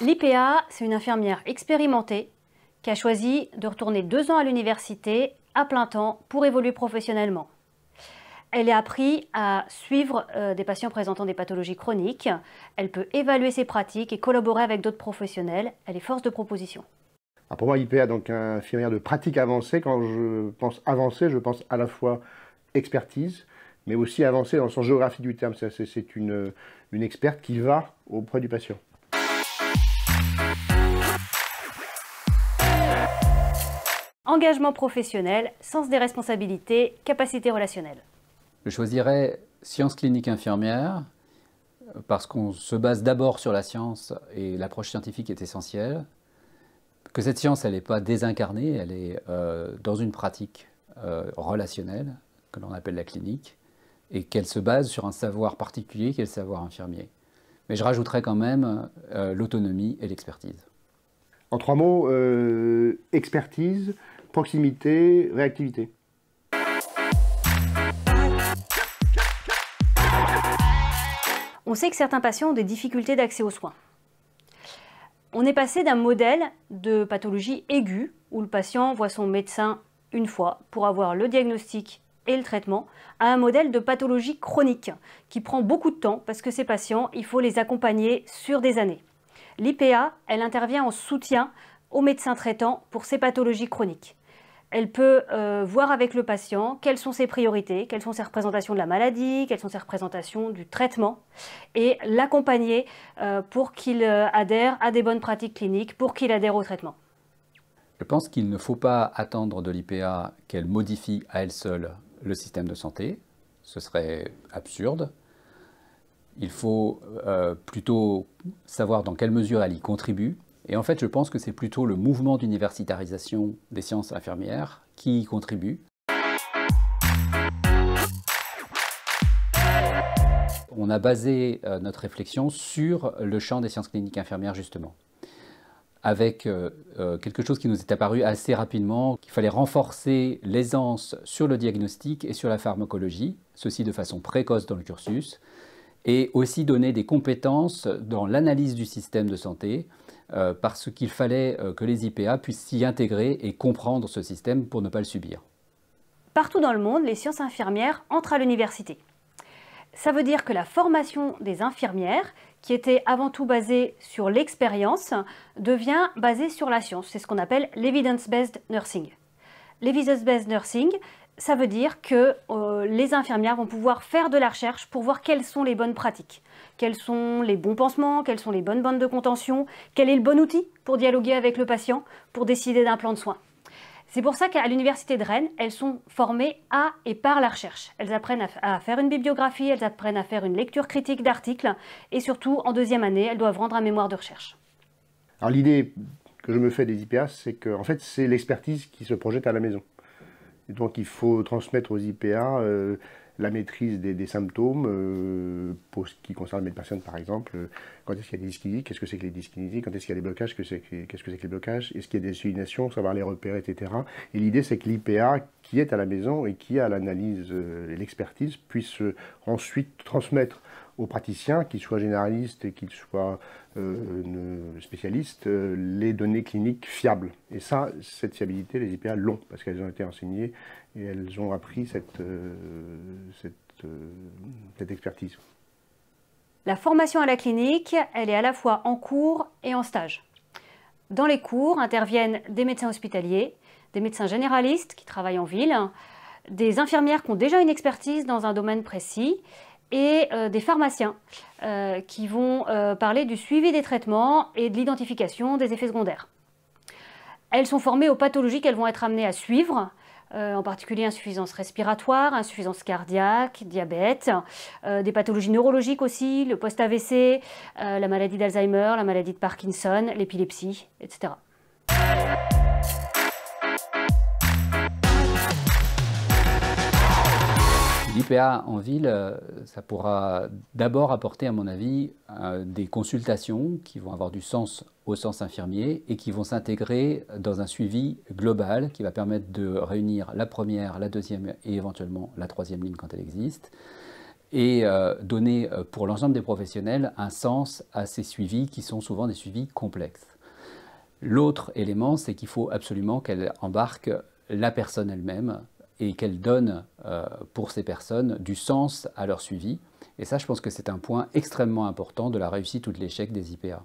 L'IPA, c'est une infirmière expérimentée qui a choisi de retourner deux ans à l'université à plein temps pour évoluer professionnellement. Elle est appris à suivre euh, des patients présentant des pathologies chroniques. Elle peut évaluer ses pratiques et collaborer avec d'autres professionnels. Elle est force de proposition. Ah, pour moi, l'IPA, donc infirmière de pratique avancée, quand je pense avancée, je pense à la fois expertise, mais aussi avancée dans son géographie du terme. C'est une experte qui va auprès du patient. engagement professionnel, sens des responsabilités, capacité relationnelle Je choisirais sciences cliniques infirmières euh, parce qu'on se base d'abord sur la science et l'approche scientifique est essentielle. Que cette science, elle n'est pas désincarnée, elle est euh, dans une pratique euh, relationnelle que l'on appelle la clinique et qu'elle se base sur un savoir particulier qui est le savoir infirmier. Mais je rajouterais quand même l'autonomie et l'expertise. En trois mots, expertise, proximité, réactivité. On sait que certains patients ont des difficultés d'accès aux soins. On est passé d'un modèle de pathologie aiguë, où le patient voit son médecin une fois pour avoir le diagnostic et le traitement, à un modèle de pathologie chronique, qui prend beaucoup de temps parce que ces patients, il faut les accompagner sur des années. L'IPA, elle intervient en soutien au médecin traitant pour ses pathologies chroniques. Elle peut euh, voir avec le patient quelles sont ses priorités, quelles sont ses représentations de la maladie, quelles sont ses représentations du traitement, et l'accompagner euh, pour qu'il euh, adhère à des bonnes pratiques cliniques, pour qu'il adhère au traitement. Je pense qu'il ne faut pas attendre de l'IPA qu'elle modifie à elle seule le système de santé. Ce serait absurde. Il faut plutôt savoir dans quelle mesure elle y contribue et en fait, je pense que c'est plutôt le mouvement d'universitarisation des sciences infirmières qui y contribue. On a basé euh, notre réflexion sur le champ des sciences cliniques infirmières, justement, avec euh, euh, quelque chose qui nous est apparu assez rapidement, qu'il fallait renforcer l'aisance sur le diagnostic et sur la pharmacologie, ceci de façon précoce dans le cursus, et aussi donner des compétences dans l'analyse du système de santé, euh, parce qu'il fallait euh, que les IPA puissent s'y intégrer et comprendre ce système pour ne pas le subir. Partout dans le monde, les sciences infirmières entrent à l'université. Ça veut dire que la formation des infirmières, qui était avant tout basée sur l'expérience, devient basée sur la science. C'est ce qu'on appelle l'evidence-based nursing. L'evidence-based nursing, ça veut dire que euh, les infirmières vont pouvoir faire de la recherche pour voir quelles sont les bonnes pratiques, quels sont les bons pansements, quelles sont les bonnes bandes de contention, quel est le bon outil pour dialoguer avec le patient, pour décider d'un plan de soins. C'est pour ça qu'à l'université de Rennes, elles sont formées à et par la recherche. Elles apprennent à faire une bibliographie, elles apprennent à faire une lecture critique d'articles et surtout, en deuxième année, elles doivent rendre un mémoire de recherche. Alors l'idée que je me fais des IPA, c'est que fait, c'est l'expertise qui se projette à la maison donc il faut transmettre aux IPA euh, la maîtrise des, symptômes euh, pour ce qui concerne les personnes par exemple. Euh, quand est-ce qu'il y a des dyskinésies Qu'est-ce que c'est que les dyskinésies Quand est-ce qu'il y a des blocages Qu'est-ce que c'est que, les blocages Est-ce qu'il y a des sublimations Savoir les repérer, etc. Et l'idée c'est que l'IPA qui est à la maison et qui a l'analyse et l'expertise puisse ensuite transmettre aux praticiens, qu'ils soient généralistes et qu'ils soient euh, spécialistes, euh, les données cliniques fiables. Et ça, cette fiabilité, les IPA l'ont, parce qu'elles ont été enseignées et elles ont appris cette, euh, cette, cette expertise. La formation à la clinique, elle est à la fois en cours et en stage. Dans les cours interviennent des médecins hospitaliers, des médecins généralistes qui travaillent en ville, des infirmières qui ont déjà une expertise dans un domaine précis et euh, des pharmaciens euh, qui vont euh, parler du suivi des traitements et de l'identification des effets secondaires. Elles sont formées aux pathologies qu'elles vont être amenées à suivre, en particulier insuffisance respiratoire, insuffisance cardiaque, diabète, des pathologies neurologiques aussi, le post-AVC, la maladie d'Alzheimer, la maladie de Parkinson, l'épilepsie, etc. L'IPA en ville, euh, ça pourra d'abord apporter, à mon avis, euh, des consultations qui vont avoir du sens au sens infirmier et qui vont s'intégrer dans un suivi global qui va permettre de réunir la première, la deuxième et éventuellement la troisième ligne quand elle existe et euh, donner pour l'ensemble des professionnels un sens à ces suivis qui sont souvent des suivis complexes. L'autre élément, c'est qu'il faut absolument qu'elle embarque la personne elle-même et qu'elle donne euh, pour ces personnes du sens à leur suivi. Et ça, je pense que c'est un point extrêmement important de la réussite ou de l'échec des IPA.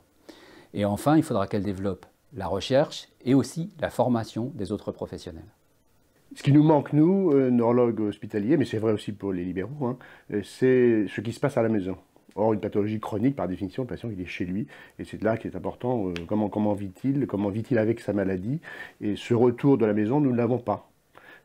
Et enfin, il faudra qu'elle développe la recherche et aussi la formation des autres professionnels. Ce qui nous manque, nous, euh, neurologues hospitaliers, mais c'est vrai aussi pour les libéraux, hein, euh, c'est ce qui se passe à la maison. Or, une pathologie chronique, par définition, le patient, il est chez lui. Et c'est là qui est important, comment, comment vit-il, comment vit-il avec sa maladie. Et ce retour de la maison, nous ne l'avons pas.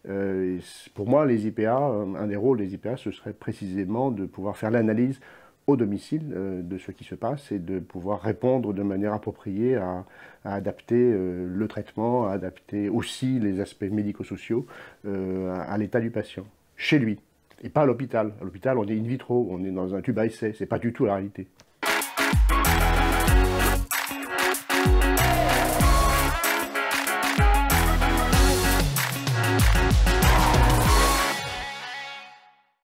Euh, pour moi, les IPA, un des rôles des IPA, ce serait précisément de pouvoir faire l'analyse au domicile euh, de ce qui se passe et de pouvoir répondre de manière appropriée à, adapter euh, le traitement, à adapter aussi les aspects médico-sociaux à, l'état du patient, chez lui, et pas à l'hôpital. À l'hôpital, on est in vitro, on est dans un tube à essai, c'est pas du tout la réalité.